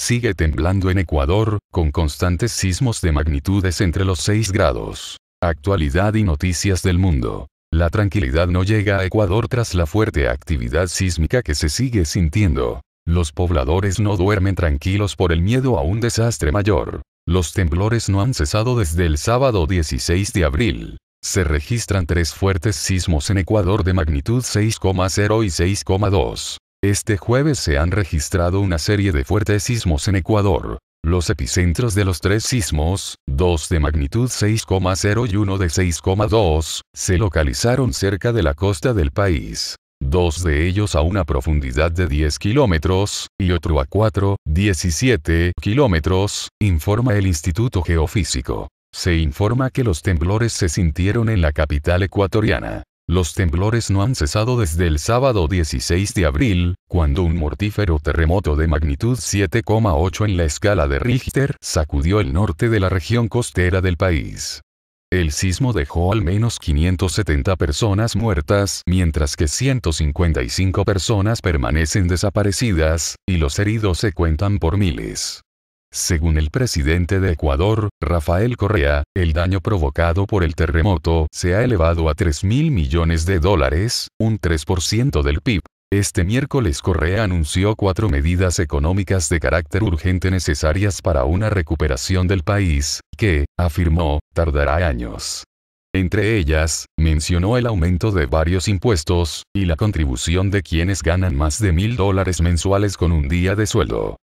sigue temblando en Ecuador, con constantes sismos de magnitudes entre los 6 grados. Actualidad y noticias del mundo. La tranquilidad no llega a Ecuador tras la fuerte actividad sísmica que se sigue sintiendo. Los pobladores no duermen tranquilos por el miedo a un desastre mayor. Los temblores no han cesado desde el sábado 16 de abril. Se registran tres fuertes sismos en Ecuador de magnitud 6,0 y 6,2. Este jueves se han registrado una serie de fuertes sismos en Ecuador. Los epicentros de los tres sismos, dos de magnitud 6,0 y uno de 6,2, se localizaron cerca de la costa del país. Dos de ellos a una profundidad de 10 kilómetros, y otro a 4, 17 kilómetros, informa el Instituto Geofísico. Se informa que los temblores se sintieron en la capital ecuatoriana. Los temblores no han cesado desde el sábado 16 de abril, cuando un mortífero terremoto de magnitud 7,8 en la escala de Richter sacudió el norte de la región costera del país. El sismo dejó al menos 570 personas muertas, mientras que 155 personas permanecen desaparecidas, y los heridos se cuentan por miles. Según el presidente de Ecuador, Rafael Correa, el daño provocado por el terremoto se ha elevado a 3 mil millones de dólares, un 3% del PIB. Este miércoles Correa anunció cuatro medidas económicas de carácter urgente necesarias para una recuperación del país, que, afirmó, tardará años. Entre ellas, mencionó el aumento de varios impuestos, y la contribución de quienes ganan más de mil dólares mensuales con un día de sueldo.